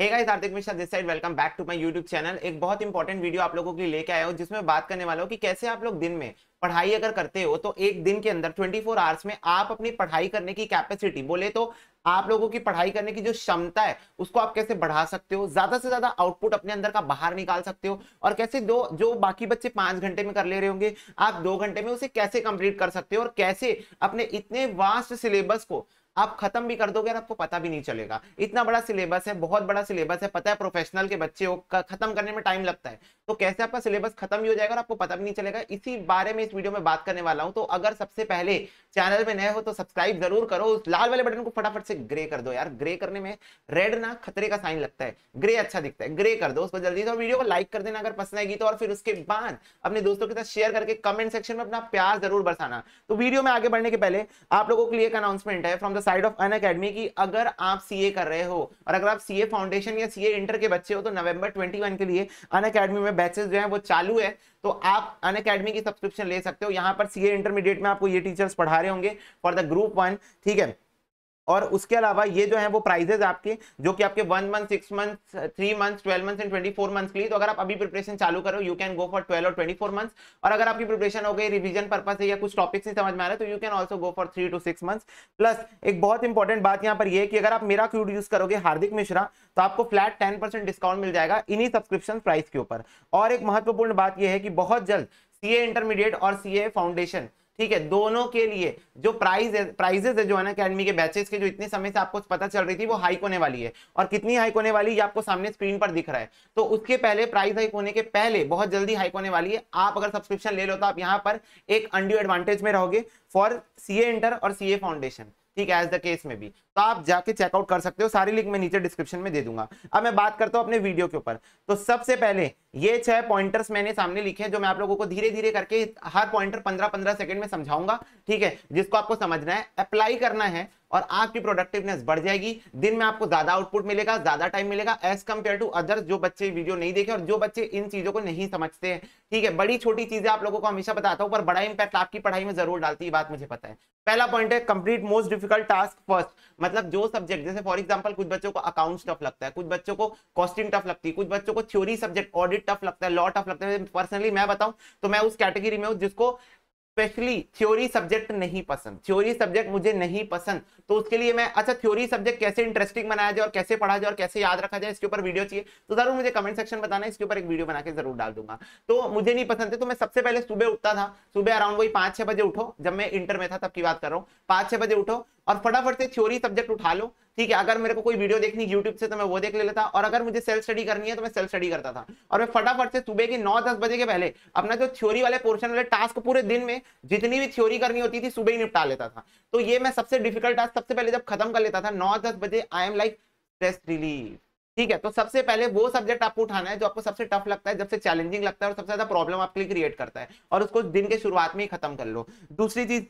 hey guys Hardik Mishra this side welcome back to my YouTube channel एक बहुत important video आप लोगों के लिए लेके आया हूँ जिसमें बात करने वाला हूँ कि कैसे आप लोग दिन में पढ़ाई अगर करते हो तो एक दिन के अंदर 24 फोर आवर्स में आप अपनी पढ़ाई करने की कैपेसिटी बोले तो आप लोगों की पढ़ाई करने की जो क्षमता है उसको आप कैसे बढ़ा सकते हो ज्यादा से ज्यादा आउटपुट अपने अंदर का बाहर निकाल सकते हो और कैसे दो जो बाकी बच्चे पांच घंटे में कर ले रहे होंगे आप दो घंटे में उसे कैसे कंप्लीट कर सकते हो और कैसे अपने इतने वास्ट सिलेबस को आप खत्म भी कर दोगे आपको पता भी नहीं चलेगा इतना बड़ा सिलेबस है बहुत बड़ा सिलेबस है पता है प्रोफेशनल के बच्चे को खत्म करने में टाइम लगता है तो कैसे आपका सिलेबस खत्म भी हो जाएगा और आपको पता भी नहीं चलेगा इसी बारे में इस वीडियो में बात करने वाला हूं तो अगर सबसे पहले चैनल में नए हो तो सब्सक्राइब जरूर करो उस लाल वाले बटन को फटाफट से ग्रे कर दो यार ग्रे करने में रेड ना खतरे का साइन लगता है ग्रे अच्छा दिखता है ग्रे कर दो उस पर जल्दी से और वीडियो को लाइक कर देना अगर पसंद आएगी तो और फिर उसके बाद अपने दोस्तों के साथ शेयर करके कमेंट सेक्शन में अपना प्यार जरूर बरसाना तो वीडियो में आगे बढ़ने के पहले आप लोगों के लिए एक अनाउंसमेंट है from the side of Unacademy की अगर आप सीए कर रहे हो और अगर आप सीए फाउंडेशन या सीए इंटर के बच्चे हो तो नवंबर 21 के लिए अन अकेडमी में बैचेस जो है वो चालू है तो आप अन अकेडमी की सब्सक्रिप्शन ले सकते हो यहाँ पर सीए इंटरमीडिएट में आपको ये टीचर्स पढ़ा रहे होंगे फॉर द ग्रुप वन ठीक है और उसके अलावा ये जो है वो प्राइजेज आपके जो कि आपके one month six month three month twelve month and twenty four month के लिए तो अगर आप अभी प्रिपरेशन चालू करो you can go for twelve और ट्वेंटी फोर मंथ और अगर आपकी प्रिपरेशन हो गई रिविजन पर्पज है या कुछ टॉपिक्स नहीं समझ में आ रहा तो you can also go for three to six month plus एक बहुत इंपॉर्टेंट बात यहाँ पर यह कि अगर आप मेरा क्यूड यूज करोगे हार्दिक मिश्रा तो आपको फ्लैट टेन परसेंट डिस्काउंट मिल जाएगा इन्हीं सब्सक्रिप्शन प्राइस के ऊपर और एक महत्वपूर्ण बात यह है कि बहुत जल्द सीए इंटरमीडिएट और सीए फाउंडेशन ठीक है दोनों के लिए जो प्राइस प्राइजेस है जो ना अकेडमी के बैचेस के जो इतने समय से आपको पता चल रही थी वो हाइक होने वाली है और कितनी हाइक होने वाली ये आपको सामने स्क्रीन पर दिख रहा है तो उसके पहले प्राइस हाइक होने के पहले बहुत जल्दी हाइक होने वाली है आप अगर सब्सक्रिप्शन ले लो तो आप यहाँ पर एक अंड्यू एडवांटेज में रहोगे फॉर सी इंटर और सी फाउंडेशन ठीक है एज द केस में भी तो आप जाके चेकआउट कर सकते हो सारी लिंक मैं नीचे डिस्क्रिप्शन में दे दूंगा अब मैं बात करता हूँ अपने वीडियो के ऊपर तो सबसे पहले ये छह पॉइंटर्स मैंने सामने लिखे हैं जो मैं आप लोगों को धीरे धीरे करके हर पॉइंटर पंद्रह पंद्रह सेकंड में समझाऊंगा ठीक है जिसको आपको समझना है अप्लाई करना है और आपकी प्रोडक्टिवनेस बढ़ जाएगी दिन में आपको ज्यादा आउटपुट मिलेगा ज्यादा टाइम मिलेगा एज कम्पेयर टू अदर्स जो बच्चे वीडियो नहीं देखे और जो बच्चे इन चीजों को नहीं समझते हैं ठीक है बड़ी छोटी चीजें आप लोगों को हमेशा बताता हूँ पर बड़ा इंपैक्ट आपकी पढ़ाई में जरूर डालती है बात मुझे पता है पहला पॉइंट है complete most difficult task first मतलब जो सब्जेक्ट जैसे फॉर एग्जाम्पल कुछ बच्चों को अकाउंट्स टफ लगता है कुछ बच्चों को कॉस्टिंग टफ लगती है कुछ बच्चों को थ्योरी सब्जेक्ट ऑडिट टफ लगता है लॉ टफ लगता है पर्सनली मैं बताऊं तो मैं उस कैटेगरी में हूँ जिसको स्पेशली थ्योरी सब्जेक्ट नहीं पसंद थ्योरी सब्जेक्ट मुझे नहीं पसंद तो उसके लिए मैं अच्छा थ्योरी सब्जेक्ट कैसे इंटरेस्टिंग बनाया जाए और कैसे पढ़ा जाए और कैसे याद रखा जाए इसके ऊपर वीडियो चाहिए तो जरूर मुझे कमेंट सेक्शन बताना इसके ऊपर एक वीडियो बना के जरूर डाल दूंगा तो मुझे नहीं पसंद है तो मैं सबसे पहले सुबह उठता था सुबह अराउंड वही पांच छह बजे उठो जब मैं इंटर में था तब की बात कर रहा हूँ पांच छह बजे उठो और फटाफट से थ्योरी सब्जेक्ट उठा लो ठीक है अगर मेरे को कोई वीडियो देखनी यूट्यूब से तो मैं वो देख ले लेता और अगर मुझे सेल्फ स्टडी करनी है तो मैं सेल्फ स्टडी करता था और मैं फटाफट से सुबह के नौ दस बजे के पहले अपना जो थ्योरी वाले पोर्शन वाले टास्क पूरे दिन में जितनी भी थ्योरी करनी होती थी सुबह ही निपटा लेता था तो ये मैं सबसे डिफिकल्ट टास्क सबसे पहले जब खत्म कर लेता था नौ दस बजे I am like stress relief ठीक है तो सबसे पहले वो सब्जेक्ट आपको उठाना है जो आपको सबसे टफ लगता है जब से चैलेंजिंग लगता है और सबसे ज्यादा प्रॉब्लम आपके लिए क्रिएट करता है और उसको दिन के शुरुआत में ही खत्म कर लो दूसरी चीज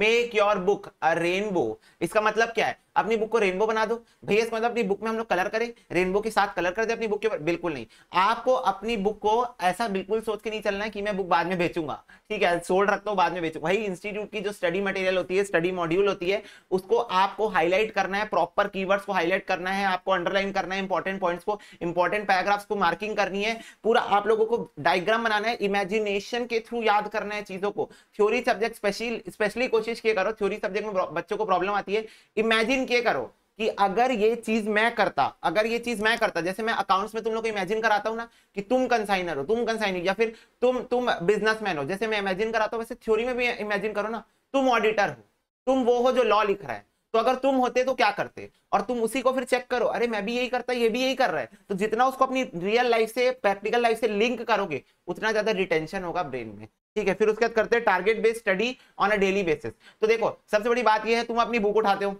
make your book a rainbow इसका मतलब क्या है अपनी बुक को रेनबो बना दो भैया मतलब अपनी बुक में हम लोग कलर करें रेनबो के साथ कलर कर दे अपनी बुक के ऊपर बिल्कुल नहीं आपको अपनी बुक को ऐसा बिल्कुल सोच के नहीं चलना है कि मैं बुक बाद में बेचूंगा ठीक है सोल रखता हूँ बाद में बेचूंगा भाई इंस्टीट्यूट की जो स्टडी मटेरियल होती है स्टडी मॉड्यूल होती है उसको आपको हाईलाइट करना है प्रॉपर की को हाईलाइट करना है आपको अंडरलाइन करना है इंपॉर्टेंट पॉइंट्स को इंपॉर्टेंट पैराग्राफ्स को मार्किंग करनी है पूरा आप लोगों को डायग्राम बनाना है इमेजिनेशन के थ्रू याद करना है चीजों को थ्योरी सब्जेक्ट स्पेशल स्पेशली कोशिश किया करो थ्योरी सब्जेक्ट में बच्चों को प्रॉब्लम आती है इमेजिन थिंक ये करो कि अगर ये चीज मैं करता अगर ये चीज मैं करता जैसे मैं अकाउंट्स में तुम लोग को इमेजिन कराता हूँ ना कि तुम कंसाइनर हो तुम कंसाइनर या फिर तुम तुम बिजनेसमैन हो जैसे मैं इमेजिन कराता हूँ वैसे थ्योरी में भी इमेजिन करो ना तुम ऑडिटर हो तुम वो हो जो लॉ लिख रहा है तो अगर तुम होते तो क्या करते और तुम उसी को फिर चेक करो अरे मैं भी यही करता ये भी यही कर रहा है तो जितना उसको अपनी रियल लाइफ से प्रैक्टिकल लाइफ से लिंक करोगे उतना ज्यादा रिटेंशन होगा ब्रेन में ठीक है फिर उसके बाद करते हैं target based study on a daily basis तो देखो सबसे बड़ी बात यह है तुम अपनी बुक उठाते हो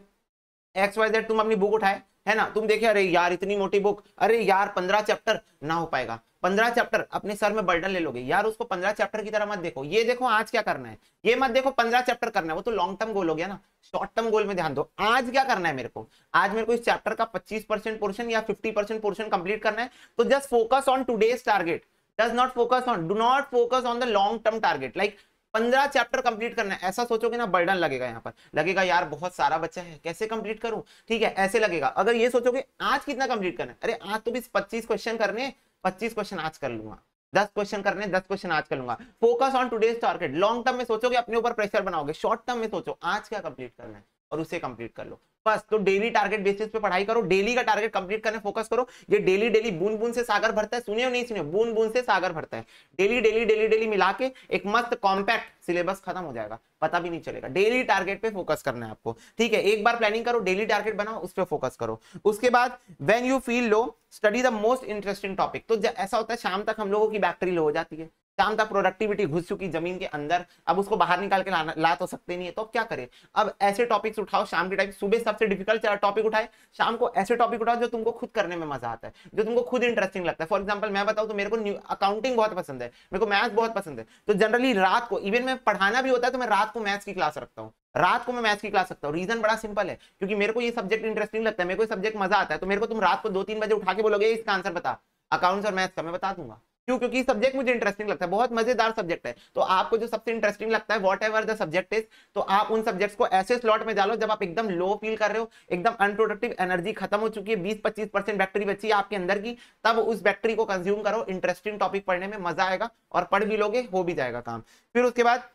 एक्स वाई जेड तुम अपनी बुक उठाए है ना तुम देखे अरे यार इतनी मोटी बुक अरे यार पंद्रह चैप्टर ना हो पाएगा पंद्रह चैप्टर अपने सर में बर्डन ले लोगे यार उसको पंद्रह चैप्टर की तरह मत देखो ये देखो आज क्या करना है ये मत देखो पंद्रह चैप्टर करना है वो तो लॉन्ग टर्म गोल हो गया ना शॉर्ट टर्म गोल में ध्यान दो आज क्या करना है मेरे को आज मेरे को इस चैप्टर का पच्चीस परसेंट पोर्शन या फिफ्टी परसेंट पोर्शन कंप्लीट करना है तो just focus on today's target does not focus on do not focus on the long term target like पंद्रह चैप्टर कंप्लीट करना है ऐसा सोचोगे ना बर्डन लगेगा यहाँ पर लगेगा यार बहुत सारा बच्चा है कैसे कंप्लीट करूं ठीक है ऐसे लगेगा अगर ये सोचोगे आज कितना कंप्लीट करना है अरे आज तो भी पच्चीस क्वेश्चन करने पच्चीस क्वेश्चन आज कर लूंगा दस क्वेश्चन करने दस क्वेश्चन आज कर लूंगा focus on today's target long term में सोचोगे अपने ऊपर प्रेशर बनाओगे शॉर्ट टर्म में सोचो आज क्या कंप्लीट करना है और उसे कंप्लीट कर लो बस तो डेली टारगेट बेसिस पे पढ़ाई करो डेली का टारगेट कंप्लीट करने फोकस करो ये डेली डेली बूंद बूंद से सागर भरता है सुनियो नहीं सुनियो बूंद बूंद से सागर भरता है डेली डेली डेली डेली मिला के एक मस्त कॉम्पैक्ट सिलेबस खत्म हो जाएगा पता भी नहीं चलेगा डेली टारगेट पे फोकस करना है आपको ठीक है एक बार प्लानिंग करो डेली टारगेट बनाओ उस पर फोकस करो उसके बाद when you feel low study the most interesting topic तो ऐसा होता है शाम तक हम लोगों की बैटरी लो हो जाती है शाम तक प्रोडक्टिविटी घुस चुकी जमीन के अंदर अब उसको बाहर निकाल के लाना ला तो सकते नहीं है तो क्या करें अब ऐसे टॉपिक्स उठाओ शाम के टाइम सुबह सबसे डिफिकल्ट टॉपिक उठाए शाम को ऐसे टॉपिक उठाओ जो तुमको खुद करने में मजा आता है जो तुमको खुद इंटरेस्टिंग लगता है फॉर एग्जाम्पल मैं बताऊँ तो मेरे को अकाउंटिंग बहुत पसंद है मेरे को मैथ बहुत पसंद है तो जनरली रात को इवन मैं पढ़ाना भी होता है तो मैं रात को मैथ्स की क्लास रखता हूँ रात को मैं मैथ्स की क्लास रखता हूँ रीजन बड़ा सिंपल है क्योंकि मेरे को ये सब्जेक्ट इंटरेस्टिंग लगता है मेरे को सब्जेक्ट मजा आता है तो मेरे को तुम रात को दो तीन बजे उठा के बोलोगे इसका आंसर बता अकाउंट्स और मैथ्स का मैं बता दूंगा क्यों क्योंकि सब्जेक्ट मुझे इंटरेस्टिंग लगता है बहुत मजेदार सब्जेक्ट है तो आपको जो सबसे इंटरेस्टिंग लगता है whatever the subject is तो आप उन सब्जेक्ट्स को ऐसे स्लॉट में डालो जब आप एकदम लो फील कर रहे हो एकदम अनप्रोडक्टिव एनर्जी खत्म हो चुकी है बीस पच्चीस परसेंट बैक्टरी बची है आपके अंदर की तब उस बैक्टरी को कंज्यूम करो इंटरेस्टिंग टॉपिक पढ़ने में मजा आएगा और पढ़ भी लोगे हो भी जाएगा काम फिर उसके बाद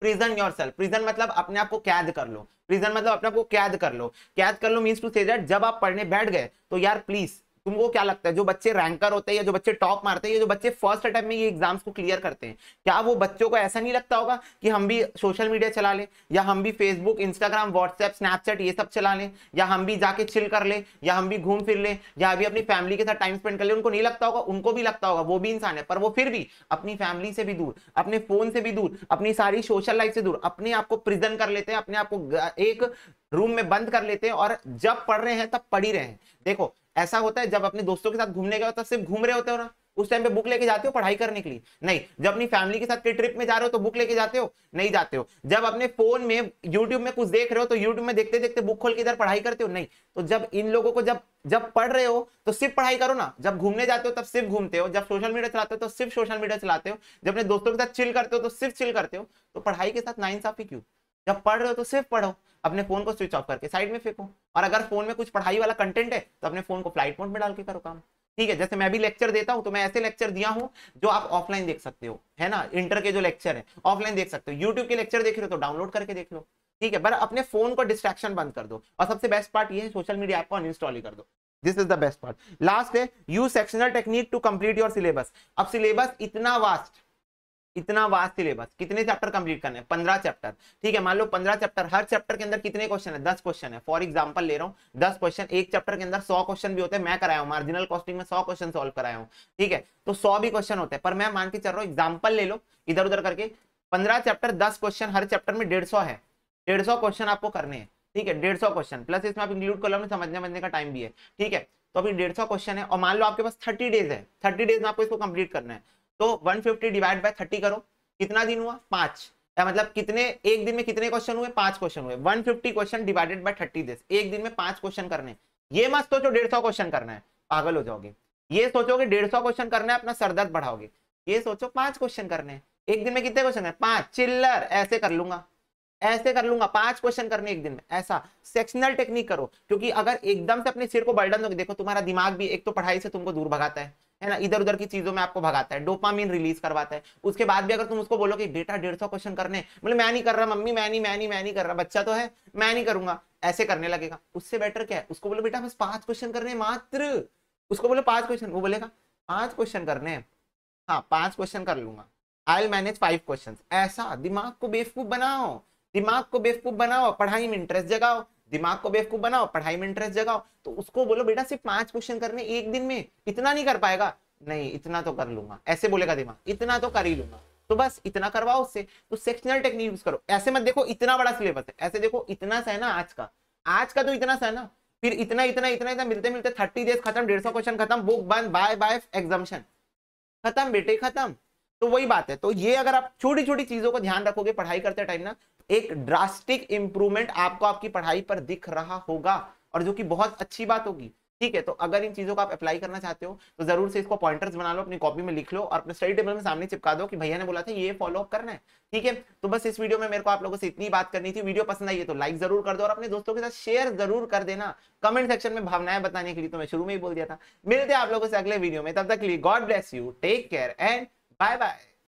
प्रिजन योर सेल्फ प्रिजन मतलब अपने आप को कैद कर लो प्रिजन मतलब अपने आप को कैद कर लो कैद कर लो मीन्स टू से जब आप पढ़ने बैठ गए तो यार प्लीज तुमको क्या लगता है जो बच्चे रैंकर होते हैं या जो बच्चे टॉप मारते हैं या जो बच्चे फर्स्ट अटेम्प्ट में ये एग्जाम्स को क्लियर करते हैं क्या वो बच्चों को ऐसा नहीं लगता होगा कि हम भी सोशल मीडिया चला लें या हम भी फेसबुक इंस्टाग्राम व्हाट्सएप स्नैपचैट ये सब चला लें या हम भी जाके चिल कर लें या हम भी घूम फिर लें या अभी अपनी फैमिली के साथ टाइम स्पेंड कर लें उनको नहीं लगता होगा उनको भी लगता होगा वो भी इंसान है पर वो फिर भी अपनी फैमिली से भी दूर अपने फोन से भी दूर अपनी सारी सोशल लाइफ से दूर अपने आप को प्रिजन कर लेते हैं अपने आप को एक रूम में बंद कर लेते हैं और जब पढ़ रहे हैं तब पढ़ ही रहे हैं देखो ऐसा होता है जब अपने दोस्तों के साथ घूमने गए तब सिर्फ घूम रहे होते हो ना उस टाइम पे बुक लेके जाते हो पढ़ाई करने के लिए नहीं जब अपनी फैमिली के साथ के ट्रिप में जा रहे हो तो बुक लेके जाते हो नहीं जाते हो जब अपने फोन में यूट्यूब में कुछ देख रहे हो तो यूट्यूब में देखते देखते बुक खोल के इधर पढ़ाई करते हो नहीं तो जब इन लोगों को जब जब पढ़ रहे हो तो सिर्फ पढ़ाई करो ना जब घूमने जाते हो तब सिर्फ घूमते हो जब सोशल मीडिया चलाते हो तो सिर्फ सोशल मीडिया चलाते हो जब अपने दोस्तों के साथ चिल करते हो तो सिर्फ चिल करते हो तो पढ़ाई के साथ साफी क्यों जब पढ़ रहे हो तो सिर्फ पढ़ो अपने फोन को स्विच ऑफ करके साइड में फेंको और अगर फोन में कुछ पढ़ाई वाला कंटेंट है तो अपने फोन को फ्लाइट मोड में डाल के करो काम ठीक है जैसे मैं भी लेक्चर देता हूँ तो मैं ऐसे लेक्चर दिया हूँ जो आप ऑफलाइन देख सकते हो है ना इंटर के जो लेक्चर है ऑफलाइन देख सकते हो यूट्यूब के लेक्चर देख रहे हो तो डाउनलोड करके देख लो ठीक है पर अपने फोन को डिस्ट्रैक्शन बंद कर दो और सबसे बेस्ट पार्ट ये है सोशल मीडिया ऐप को अनइंस्टॉल ही कर दो this is the best part last है use sectional technique to complete your syllabus अब सिलेबस इतना वास्ट इतना वास्ट सिलेबस कितने चैप्टर कंप्लीट करने हैं पंद्रह चैप्टर ठीक है मान लो पंद्रह चैप्टर हर चैप्टर के अंदर कितने क्वेश्चन है दस क्वेश्चन है फॉर एग्जांपल ले रहा हूँ दस क्वेश्चन एक चैप्टर के अंदर सौ क्वेश्चन भी होते हैं मैं कराया हूँ मार्जिनल कॉस्टिंग में सौ क्वेश्चन सॉल्व कराया हूँ ठीक है तो सौ भी क्वेश्चन होते हैं पर मैं मान के चल रहा हूँ एग्जाम्पल ले लो इधर उधर करके पंद्रह चैप्टर दस क्वेश्चन हर चैप्टर में डेढ़ है डेढ़ क्वेश्चन आपको करने हैं ठीक है डेढ़ क्वेश्चन प्लस इसमें आप इंक्लूड कर लो समझने समझने का टाइम भी है ठीक है तो अभी डेढ़ क्वेश्चन है और मान लो आपके पास थर्टी डेज है थर्टी डेज में आपको इसको कंप्लीट करना है तो 150 डिवाइड बाय थर्टी करो कितना दिन हुआ पांच मतलब कितने एक दिन में कितने क्वेश्चन हुए पांच क्वेश्चन हुए 150 question divided by thirty this एक दिन में पांच क्वेश्चन करने ये मत सोचो डेढ़ सौ क्वेश्चन करना है पागल हो जाओगे ये सोचोगे डेढ़ सौ क्वेश्चन करना है अपना सरदर्द बढ़ाओगे ये सोचो पांच क्वेश्चन करने हैं एक दिन में कितने क्वेश्चन है पांच चिल्लर ऐसे कर लूंगा ऐसे कर लूंगा पांच क्वेश्चन करने एक दिन में ऐसा सेक्शनल टेक्निक करो क्योंकि अगर एकदम से अपने सिर को बर्डन दोगे देखो तुम्हारा दिमाग भी एक तो पढ़ाई से तुमको दूर भगाता है है ना इधर उधर की चीजों में आपको भगाता है डोपामिन रिलीज करवाता है उसके बाद भी अगर तुम उसको बोलो कि बेटा डेढ़ सौ क्वेश्चन करने बोले मैं नहीं कर रहा मम्मी मैं नहीं मैं नहीं मैं नहीं कर रहा बच्चा तो है मैं नहीं करूंगा ऐसे करने लगेगा उससे बेटर क्या है उसको बोलो बेटा बस पांच क्वेश्चन करने मात्र उसको बोलो पांच क्वेश्चन वो बोलेगा पांच क्वेश्चन करने हाँ पांच क्वेश्चन कर लूंगा I will manage five question ऐसा दिमाग को बेवकूफ बनाओ दिमाग को बेवकूफ बनाओ पढ़ाई में इंटरेस्ट जगाओ दिमाग को बेवकूफ बनाओ पढ़ाई में इंटरेस्ट जगाओ तो उसको बोलो बेटा सिर्फ पांच क्वेश्चन करने एक दिन में इतना नहीं कर पाएगा नहीं इतना तो कर लूंगा ऐसे बोलेगा दिमाग इतना तो कर ही लूंगा तो बस इतना करवाओ उससे तो सेक्शनल टेक्निक यूज करो ऐसे मत देखो इतना बड़ा सिलेबस है ऐसे देखो इतना सा है ना आज का आज का तो इतना सा है ना फिर इतना इतना इतना इतना मिलते मिलते थर्टी डेज खत्म डेढ़ सौ क्वेश्चन खत्म बुक बंद बाय बाय एग्जामेशन खत्म बेटे खत्म तो वही बात है तो ये अगर आप छोटी छोटी चीजों को ध्यान रखोगे पढ़ाई करते टाइम ना एक ड्रास्टिक इंप्रूवमेंट आपको आपकी पढ़ाई पर दिख रहा होगा और जो कि बहुत अच्छी बात होगी ठीक है तो अगर इन चीजों को आप अप्लाई करना चाहते हो तो जरूर से इसको पॉइंटर्स बना लो अपनी कॉपी में लिख लो और अपने स्टडी टेबल में सामने चिपका दो कि भैया ने बोला था ये फॉलो अप करना है ठीक है तो बस इस वीडियो में मेरे को आप लोगों से इतनी बात करनी थी वीडियो पसंद आई है तो लाइक जरूर कर दो और अपने दोस्तों के साथ शेयर जरूर कर देना कमेंट सेक्शन में भावनाएं बताने के लिए तो मैं शुरू में ही बोल दिया था मिलते आप लोगों से अगले वीडियो में तब तक लिए God bless you take care and bye bye